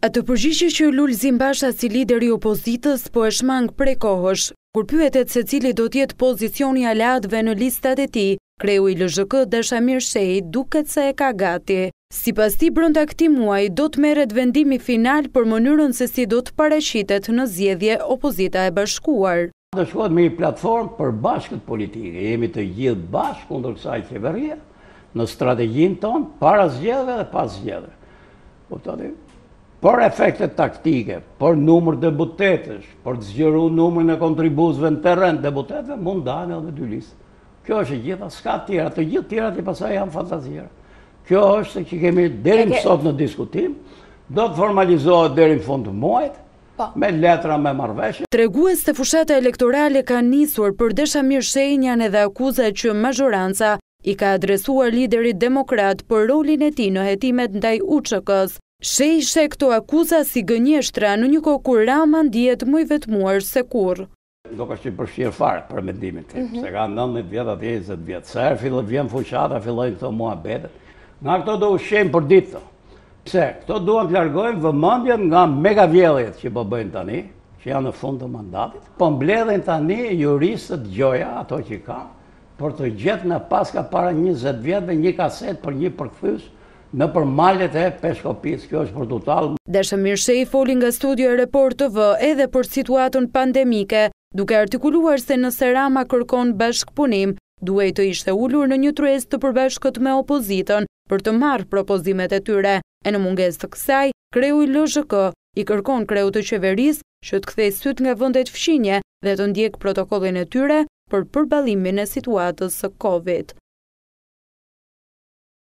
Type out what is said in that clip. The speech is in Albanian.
A të përgjishë që Lull Zimbasha si lideri opozitës po është mangë prej kohësh, kur pyetet se cili do tjetë pozicioni aladve në listat e ti, kreu i lëzhëkë dëshamir shej duket se e ka gati. Si pas ti brënda këti muaj, do të meret vendimi final për mënyrën se si do të pareqitet në zjedhje opozita e bashkuar. Dhe shkot me i platformë për bashkët politike, jemi të gjithë bashkë kundër kësaj qeverje, në strategjin tonë, para zgjedhve dhe pas zgjedhve për efektet taktike, për numër debutetës, për të zgjëru numër në kontribuzve në teren, deputetëve mund dane dhe dy listë. Kjo është e gjitha, s'ka tjera, të gjithë tjera të pasaj janë fantazira. Kjo është që kemi dherim sot në diskutim, do të formalizohet dherim fund të mojtë, po. me letra me marveshë. Treguës të fushatë elektorale ka njësur për desha mirë shenjan edhe akuza që mazhoranca i ka adresuar liderit demokrat për rolin e ti në jetimet ndaj uqëkës. She she këto akuza si gënjeshtra në një kokur Rama ndijet më i vetmuar se kur. Do ka që përshirë farë për mendimin të, mhm. se ka 19 vjetë atë 20 vjetë, se e fillë vjen fuqata, fillojnë këto mua betët, nga këto do ushqenë për ditë të. Pse, këto duan të largojnë vëmëndjen nga mega vjellet që po bëjnë tani, që janë në fund të mandatit, po mbledhen tani juristët gjoja ato që ka, për të gjithë në paska para 20 vjetëve një kaset për një përkëthysë në përmalet e peshkopis, kjo është për total. Dëshëmir i foli nga studio e report të vë edhe për situatën pandemike, duke artikuluar se nëse Rama kërkon bashkëpunim, duhet të ishte ullur në një trez të përbashkët me opozitën për të marrë propozimet e tyre. E në munges të kësaj, kreu i LZK i kërkon kreu të qeveris që të kthej syt nga vëndet fshinje dhe të ndjek protokollin e tyre për përbalimin e situatës së COVID.